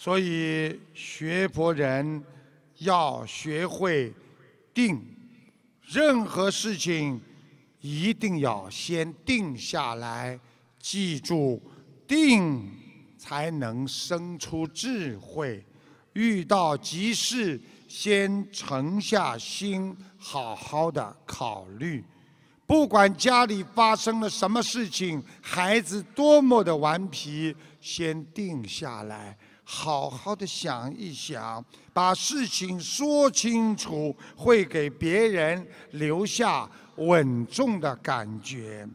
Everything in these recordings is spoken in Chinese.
所以学佛人要学会定，任何事情一定要先定下来。记住，定才能生出智慧。遇到急事，先沉下心，好好的考虑。不管家里发生了什么事情，孩子多么的顽皮，先定下来。好好的想一想，把事情说清楚，会给别人留下稳重的感觉。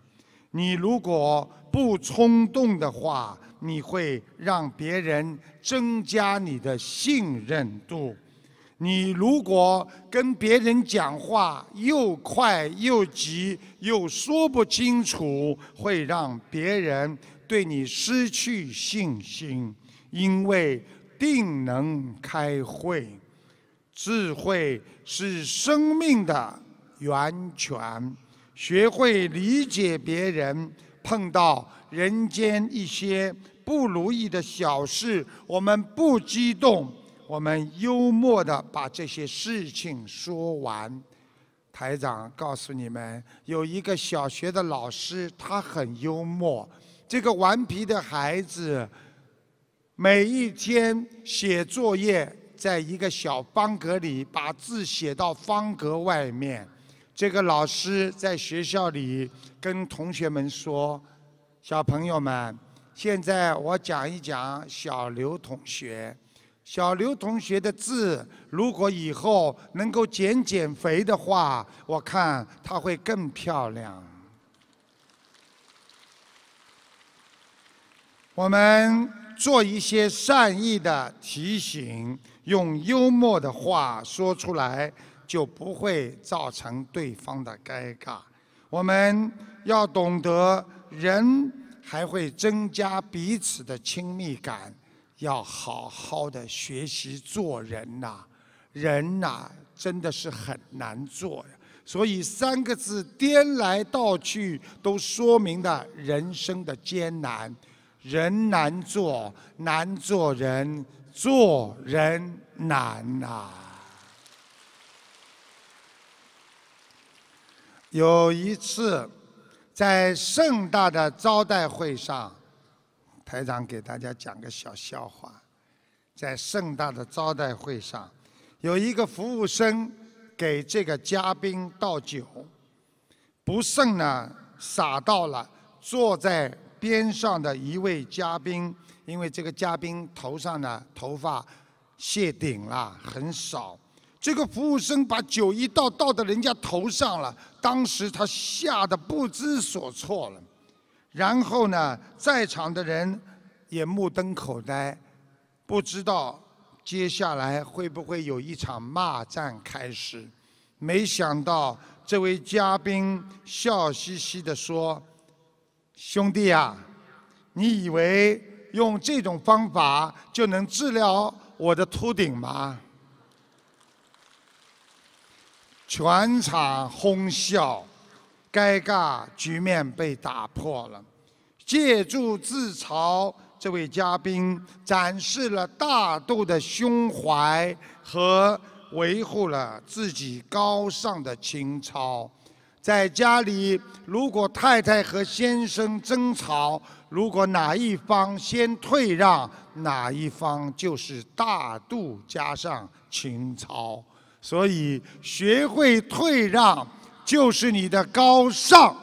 你如果不冲动的话，你会让别人增加你的信任度。你如果跟别人讲话又快又急又说不清楚，会让别人对你失去信心。因为定能开慧，智慧是生命的源泉。学会理解别人，碰到人间一些不如意的小事，我们不激动，我们幽默的把这些事情说完。台长告诉你们，有一个小学的老师，他很幽默，这个顽皮的孩子。每一天写作业，在一个小方格里把字写到方格外面。这个老师在学校里跟同学们说：“小朋友们，现在我讲一讲小刘同学。小刘同学的字，如果以后能够减减肥的话，我看他会更漂亮。”我们。做一些善意的提醒，用幽默的话说出来，就不会造成对方的尴尬。我们要懂得，人还会增加彼此的亲密感。要好好的学习做人呐，人呐，真的是很难做呀。所以三个字颠来倒去，都说明了人生的艰难。人难做，难做人，做人难呐。有一次，在盛大的招待会上，台长给大家讲个小笑话。在盛大的招待会上，有一个服务生给这个嘉宾倒酒，不慎呢洒到了坐在。边上的一位嘉宾，因为这个嘉宾头上呢头发谢顶了，很少。这个服务生把酒一倒，倒到人家头上了。当时他吓得不知所措了，然后呢，在场的人也目瞪口呆，不知道接下来会不会有一场骂战开始。没想到这位嘉宾笑嘻嘻地说。兄弟啊，你以为用这种方法就能治疗我的秃顶吗？全场哄笑，尴尬局面被打破了。借助自嘲，这位嘉宾展示了大度的胸怀和维护了自己高尚的情操。在家里，如果太太和先生争吵，如果哪一方先退让，哪一方就是大度加上情操。所以，学会退让，就是你的高尚。